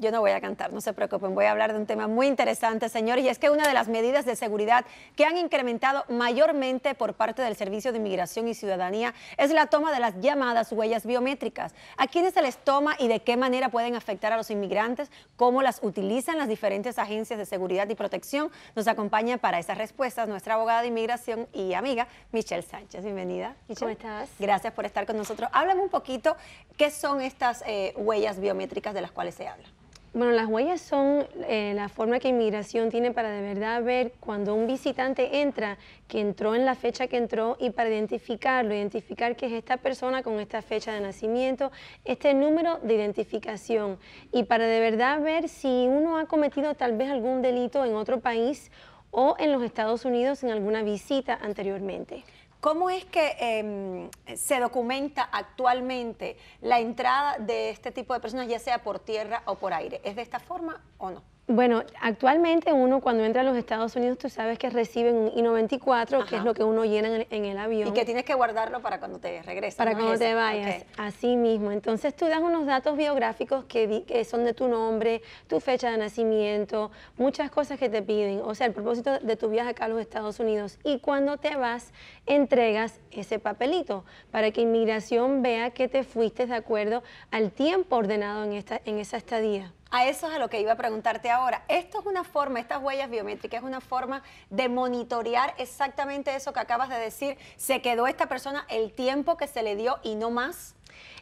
Yo no voy a cantar, no se preocupen, voy a hablar de un tema muy interesante, señores, y es que una de las medidas de seguridad que han incrementado mayormente por parte del Servicio de Inmigración y Ciudadanía es la toma de las llamadas huellas biométricas. ¿A quiénes se les toma y de qué manera pueden afectar a los inmigrantes? ¿Cómo las utilizan las diferentes agencias de seguridad y protección? Nos acompaña para esas respuestas nuestra abogada de inmigración y amiga Michelle Sánchez. Bienvenida. Michelle. ¿Cómo estás? Gracias por estar con nosotros. Háblame un poquito qué son estas eh, huellas biométricas de las cuales se habla. Bueno, las huellas son eh, la forma que inmigración tiene para de verdad ver cuando un visitante entra, que entró en la fecha que entró y para identificarlo, identificar que es esta persona con esta fecha de nacimiento, este número de identificación y para de verdad ver si uno ha cometido tal vez algún delito en otro país o en los Estados Unidos en alguna visita anteriormente. ¿Cómo es que em, se documenta actualmente la entrada de este tipo de personas, ya sea por tierra o por aire? ¿Es de esta forma o no? Bueno, actualmente uno cuando entra a los Estados Unidos, tú sabes que reciben un I-94, que es lo que uno llena en el, avión. Y que tienes que guardarlo para cuando te regreses. Para cuando te vayas, así mismo. Entonces tú das unos datos biográficos que, son de tu nombre, tu fecha de nacimiento, muchas cosas que te piden. O sea, el propósito de tu viaje acá a los Estados Unidos. Y cuando te vas, entregas ese papelito para que inmigración vea que te fuiste de acuerdo al tiempo ordenado en, esta, en esa estadía a eso es a lo que iba a preguntarte ahora. Esto es una forma, estas huellas biométricas es una forma de monitorear exactamente eso que acabas de decir. ¿Se quedó esta persona el tiempo que se le dio y no más?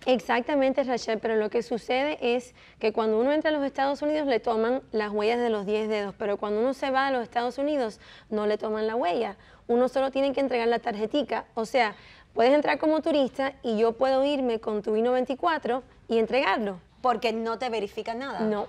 Exactamente, Rachel, pero lo que sucede es que cuando uno entra a los Estados Unidos le toman las huellas de los 10 dedos, pero cuando uno se va a los Estados Unidos no le toman la huella, uno solo tiene que entregar la tarjetica, o sea, puedes entrar como turista y yo puedo irme con tu I-94 y entregarlo porque no te verifica nada. No,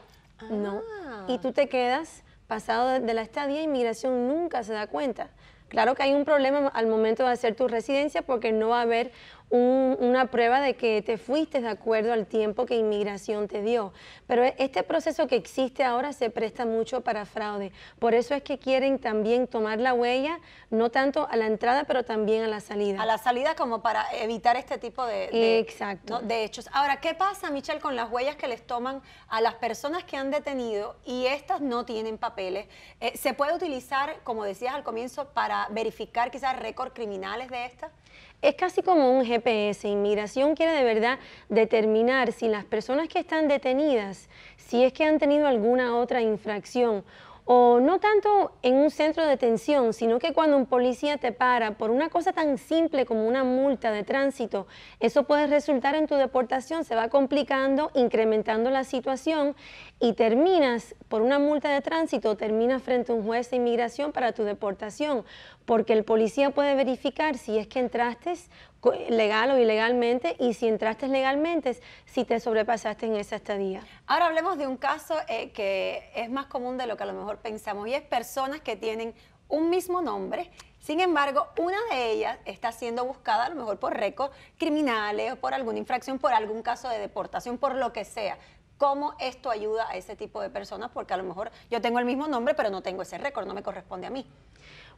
no. Y ah. tú te quedas pasado de la estadía, inmigración nunca se da cuenta. Claro que hay un problema al momento de hacer tu residencia porque no va a haber una prueba de que te fuiste de acuerdo al tiempo que inmigración te dio. Pero e, este proceso que existe ahora se presta mucho para fraude. Por eso es que quieren también tomar la huella, no tanto a la entrada, pero también a la salida. A la salida como para evitar este tipo de, Exacto. de hechos. Ahora, ¿qué pasa, Michelle, con las huellas que les toman a las personas que han detenido y estas no tienen papeles? Eh, ¿Se puede utilizar, como decías al comienzo, para verificar quizás récord criminales de estas? es casi como un GPS. Inmigración quiere de verdad determinar si las personas que están detenidas, si es que han tenido alguna otra infracción o no tanto en un centro de detención, sino que cuando un policía te para por una cosa tan simple como una multa de tránsito, eso puede resultar en tu deportación, se va complicando, incrementando la situación y terminas por una multa de tránsito, terminas frente a un juez de inmigración para tu deportación, porque el policía puede verificar si es que entraste legal o ilegalmente y si entraste legalmente, si te sobrepasaste en esa estadía. Ahora hablemos de un caso eh, que es más común de lo que a lo mejor pensamos y es personas que tienen un mismo nombre. Sin embargo, una de ellas está siendo buscada a lo mejor por récords criminales o por alguna infracción, por algún caso de deportación, por lo que sea cómo esto ayuda a ese tipo de personas, porque a lo mejor yo tengo el mismo nombre, pero no tengo ese récord, no me corresponde a mí.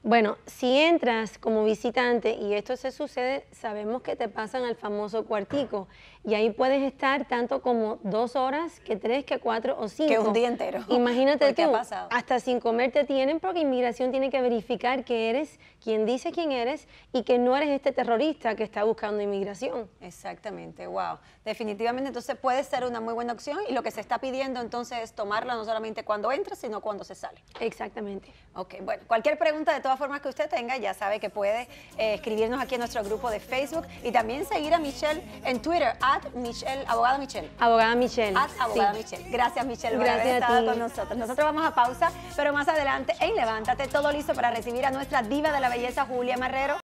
Bueno, si entras como visitante y esto se sucede, sabemos que te pasan al famoso cuartico y ahí puedes estar tanto como dos horas, que tres, que cuatro o cinco. Que un día entero. Imagínate tú, hasta sin comer te tienen porque inmigración tiene que verificar que eres quien dice quién eres y que no eres este terrorista que está buscando inmigración. Exactamente, wow. Definitivamente entonces puede ser una muy buena opción y lo que se está pidiendo entonces es tomarla no solamente cuando entras, sino cuando se sale. Exactamente. Ok, bueno, cualquier pregunta de todas formas que usted tenga, ya sabe que puede eh, escribirnos aquí en nuestro grupo de Facebook y también seguir a Michelle en Twitter, at Michelle, abogada Michelle. Abogada Michelle. Michelle. Gracias Michelle por haber estado con nosotros. Nosotros vamos a pausa, pero más adelante en Levántate, todo listo para recibir a nuestra diva de la belleza, Julia Marrero.